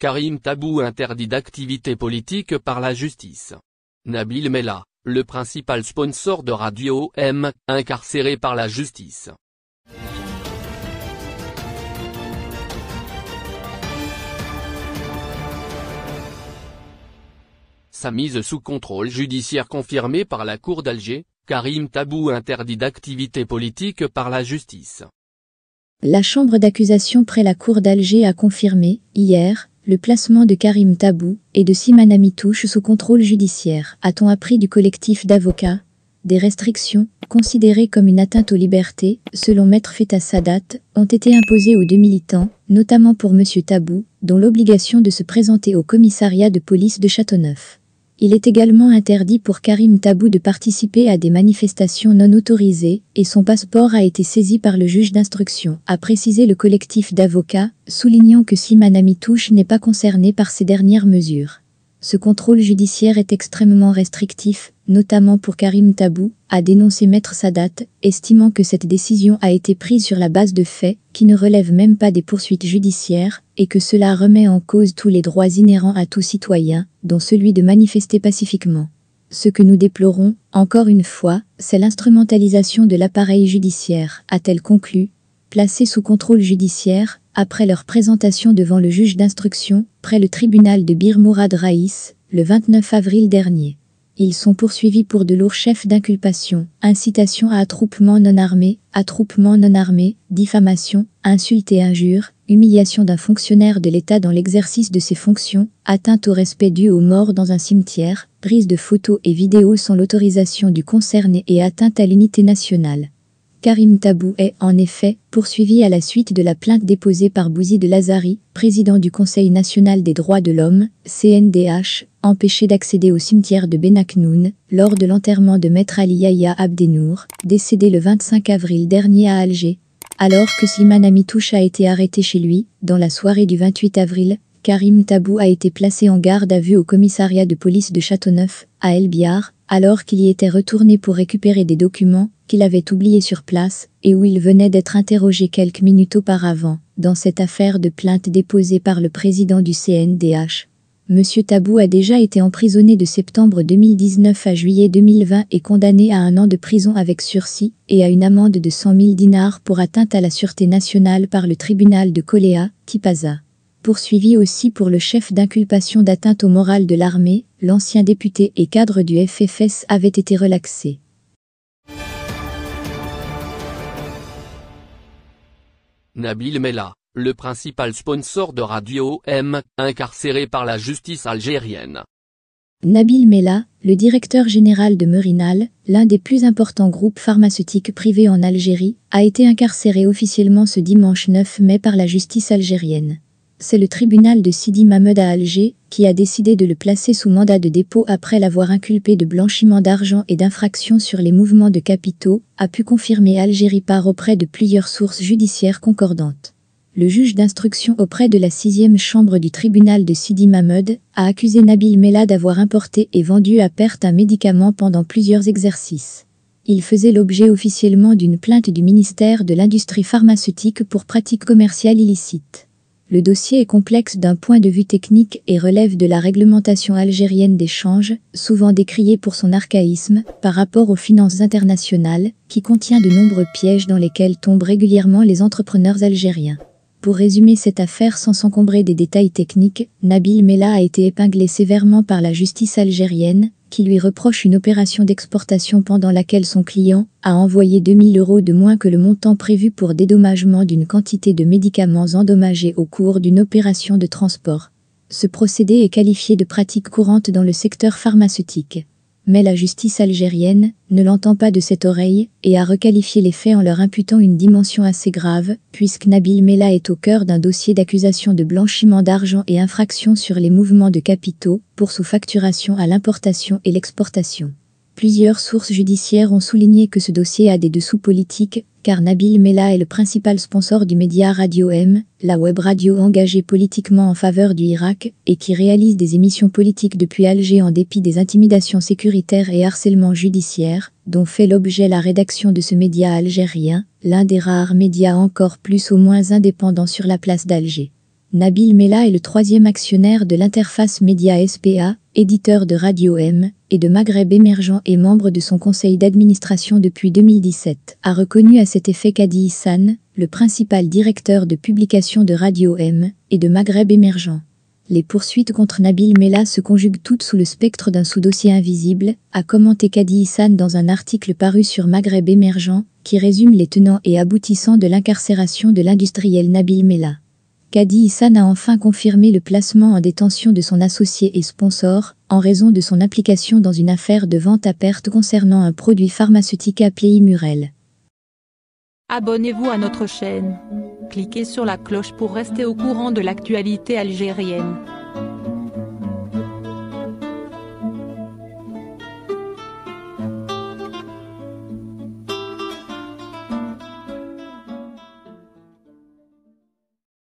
Karim Tabou interdit d'activité politique par la justice. Nabil Mella, le principal sponsor de Radio M, incarcéré par la justice. Sa mise sous contrôle judiciaire confirmée par la Cour d'Alger, Karim Tabou interdit d'activité politique par la justice. La chambre d'accusation près la Cour d'Alger a confirmé, hier, le placement de Karim Tabou et de Simana Mitouche sous contrôle judiciaire, a-t-on appris du collectif d'avocats Des restrictions, considérées comme une atteinte aux libertés, selon Maître Feta Sadat, ont été imposées aux deux militants, notamment pour M. Tabou, dont l'obligation de se présenter au commissariat de police de Châteauneuf. Il est également interdit pour Karim Tabou de participer à des manifestations non autorisées et son passeport a été saisi par le juge d'instruction, a précisé le collectif d'avocats, soulignant que Simon Amitouche n'est pas concerné par ces dernières mesures. Ce contrôle judiciaire est extrêmement restrictif, notamment pour Karim Tabou, a dénoncé Maître Sadat, estimant que cette décision a été prise sur la base de faits qui ne relèvent même pas des poursuites judiciaires et que cela remet en cause tous les droits inhérents à tout citoyen, dont celui de manifester pacifiquement. Ce que nous déplorons, encore une fois, c'est l'instrumentalisation de l'appareil judiciaire, a-t-elle conclu. Placé sous contrôle judiciaire, après leur présentation devant le juge d'instruction, près le tribunal de Bir Mourad Raïs, le 29 avril dernier. Ils sont poursuivis pour de lourds chefs d'inculpation, incitation à attroupement non armé, attroupement non armé, diffamation, insulte et injure, humiliation d'un fonctionnaire de l'État dans l'exercice de ses fonctions, atteinte au respect dû aux morts dans un cimetière, prise de photos et vidéos sans l'autorisation du concerné et atteinte à l'unité nationale. Karim Tabou est, en effet, poursuivi à la suite de la plainte déposée par Bouzi de Lazari, président du Conseil national des droits de l'homme, CNDH, empêché d'accéder au cimetière de Benaknoun, lors de l'enterrement de Maître Ali Yahya Abdenour, décédé le 25 avril dernier à Alger. Alors que Siman Amitouche a été arrêté chez lui, dans la soirée du 28 avril, Karim Tabou a été placé en garde à vue au commissariat de police de Châteauneuf, à El Biar, alors qu'il y était retourné pour récupérer des documents qu'il avait oubliés sur place et où il venait d'être interrogé quelques minutes auparavant dans cette affaire de plainte déposée par le président du CNDH. Monsieur Tabou a déjà été emprisonné de septembre 2019 à juillet 2020 et condamné à un an de prison avec sursis et à une amende de 100 000 dinars pour atteinte à la sûreté nationale par le tribunal de Coléa, Tipaza poursuivi aussi pour le chef d'inculpation d'atteinte au moral de l'armée, l'ancien député et cadre du FFS avait été relaxé. Nabil Mella, le principal sponsor de Radio M, incarcéré par la justice algérienne. Nabil Mella, le directeur général de Merinal, l'un des plus importants groupes pharmaceutiques privés en Algérie, a été incarcéré officiellement ce dimanche 9 mai par la justice algérienne c'est le tribunal de Sidi Mahmoud à Alger qui a décidé de le placer sous mandat de dépôt après l'avoir inculpé de blanchiment d'argent et d'infraction sur les mouvements de capitaux, a pu confirmer Algérie par auprès de plusieurs sources judiciaires concordantes. Le juge d'instruction auprès de la sixième chambre du tribunal de Sidi Mahmoud a accusé Nabil Mela d'avoir importé et vendu à perte un médicament pendant plusieurs exercices il faisait l'objet officiellement d'une plainte du ministère de l'Industrie pharmaceutique pour pratiques commerciales illicites. Le dossier est complexe d'un point de vue technique et relève de la réglementation algérienne d'échange, souvent décriée pour son archaïsme par rapport aux finances internationales, qui contient de nombreux pièges dans lesquels tombent régulièrement les entrepreneurs algériens. Pour résumer cette affaire sans s'encombrer des détails techniques, Nabil Mella a été épinglé sévèrement par la justice algérienne qui lui reproche une opération d'exportation pendant laquelle son client a envoyé 2000 euros de moins que le montant prévu pour dédommagement d'une quantité de médicaments endommagés au cours d'une opération de transport. Ce procédé est qualifié de pratique courante dans le secteur pharmaceutique mais la justice algérienne ne l'entend pas de cette oreille et a requalifié les faits en leur imputant une dimension assez grave, puisque Nabil Mella est au cœur d'un dossier d'accusation de blanchiment d'argent et infraction sur les mouvements de capitaux pour sous-facturation à l'importation et l'exportation. Plusieurs sources judiciaires ont souligné que ce dossier a des dessous politiques, car Nabil Mella est le principal sponsor du média Radio M, la web radio engagée politiquement en faveur du Irak, et qui réalise des émissions politiques depuis Alger en dépit des intimidations sécuritaires et harcèlements judiciaires, dont fait l'objet la rédaction de ce média algérien, l'un des rares médias encore plus ou moins indépendants sur la place d'Alger. Nabil Mella est le troisième actionnaire de l'interface Média SPA, éditeur de Radio M et de Maghreb émergent et membre de son conseil d'administration depuis 2017, a reconnu à cet effet Kadhi hissan le principal directeur de publication de Radio M et de Maghreb émergent. Les poursuites contre Nabil Mella se conjuguent toutes sous le spectre d'un sous-dossier invisible, a commenté Kadhi Hissan dans un article paru sur Maghreb émergent qui résume les tenants et aboutissants de l'incarcération de l'industriel Nabil Mella. Kadi Issan a enfin confirmé le placement en détention de son associé et sponsor en raison de son implication dans une affaire de vente à perte concernant un produit pharmaceutique appelé Imurel. Abonnez-vous à notre chaîne. Cliquez sur la cloche pour rester au courant de l'actualité algérienne.